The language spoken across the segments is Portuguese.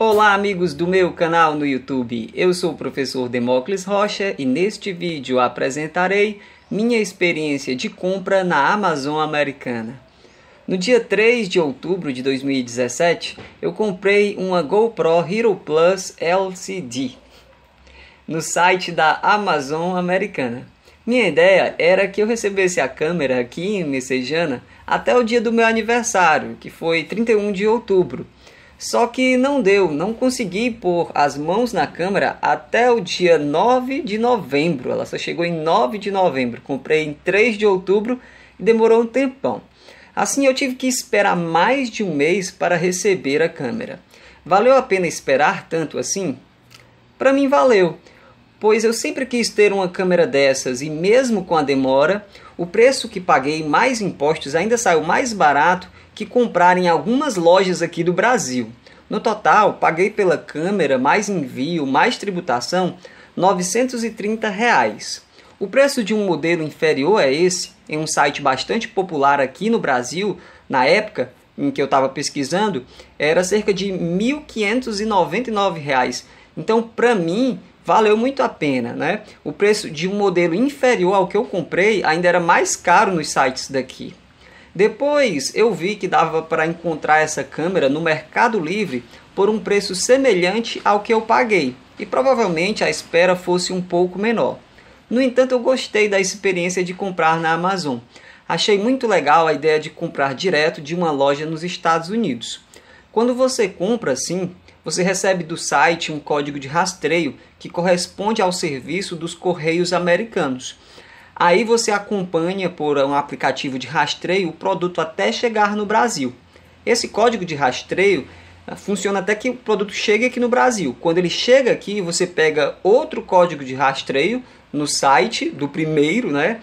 Olá, amigos do meu canal no YouTube. Eu sou o professor Demócles Rocha e neste vídeo apresentarei minha experiência de compra na Amazon Americana. No dia 3 de outubro de 2017, eu comprei uma GoPro Hero Plus LCD no site da Amazon Americana. Minha ideia era que eu recebesse a câmera aqui em Messejana até o dia do meu aniversário, que foi 31 de outubro só que não deu, não consegui pôr as mãos na câmera até o dia 9 de novembro. Ela só chegou em 9 de novembro. Comprei em 3 de outubro e demorou um tempão. Assim eu tive que esperar mais de um mês para receber a câmera. Valeu a pena esperar tanto assim? Para mim valeu, pois eu sempre quis ter uma câmera dessas e mesmo com a demora, o preço que paguei mais impostos ainda saiu mais barato que comprar em algumas lojas aqui do Brasil. No total, paguei pela câmera, mais envio, mais tributação, R$ 930. Reais. O preço de um modelo inferior a é esse, em um site bastante popular aqui no Brasil, na época em que eu estava pesquisando, era cerca de R$ 1.599. Reais. Então, para mim, valeu muito a pena, né? O preço de um modelo inferior ao que eu comprei ainda era mais caro nos sites daqui. Depois eu vi que dava para encontrar essa câmera no Mercado Livre por um preço semelhante ao que eu paguei e provavelmente a espera fosse um pouco menor. No entanto, eu gostei da experiência de comprar na Amazon. Achei muito legal a ideia de comprar direto de uma loja nos Estados Unidos. Quando você compra assim, você recebe do site um código de rastreio que corresponde ao serviço dos Correios Americanos. Aí você acompanha por um aplicativo de rastreio o produto até chegar no Brasil. Esse código de rastreio ah, funciona até que o produto chegue aqui no Brasil. Quando ele chega aqui, você pega outro código de rastreio no site do primeiro, né?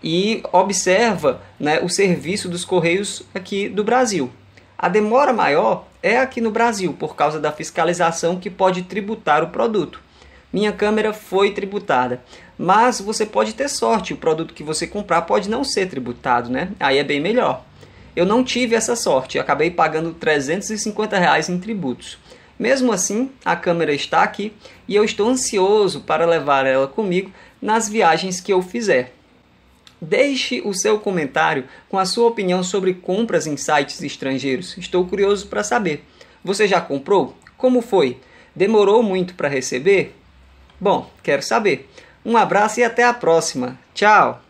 E observa né, o serviço dos correios aqui do Brasil. A demora maior é aqui no Brasil, por causa da fiscalização que pode tributar o produto minha câmera foi tributada. Mas você pode ter sorte, o produto que você comprar pode não ser tributado, né? Aí é bem melhor. Eu não tive essa sorte, acabei pagando 350 reais em tributos. Mesmo assim, a câmera está aqui e eu estou ansioso para levar ela comigo nas viagens que eu fizer. Deixe o seu comentário com a sua opinião sobre compras em sites estrangeiros. Estou curioso para saber. Você já comprou? Como foi? Demorou muito para receber? Bom, quero saber. Um abraço e até a próxima. Tchau!